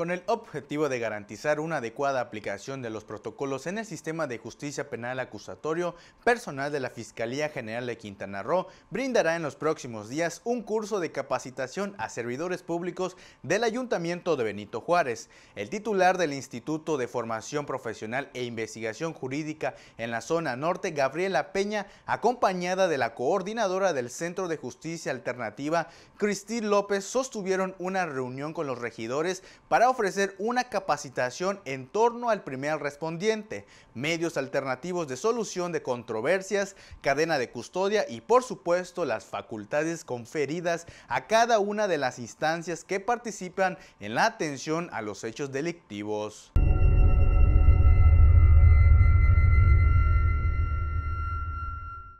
con el objetivo de garantizar una adecuada aplicación de los protocolos en el sistema de justicia penal acusatorio, personal de la Fiscalía General de Quintana Roo brindará en los próximos días un curso de capacitación a servidores públicos del Ayuntamiento de Benito Juárez. El titular del Instituto de Formación Profesional e Investigación Jurídica en la zona norte, Gabriela Peña, acompañada de la coordinadora del Centro de Justicia Alternativa, Cristín López, sostuvieron una reunión con los regidores para ofrecer una capacitación en torno al primer respondiente, medios alternativos de solución de controversias, cadena de custodia y por supuesto las facultades conferidas a cada una de las instancias que participan en la atención a los hechos delictivos.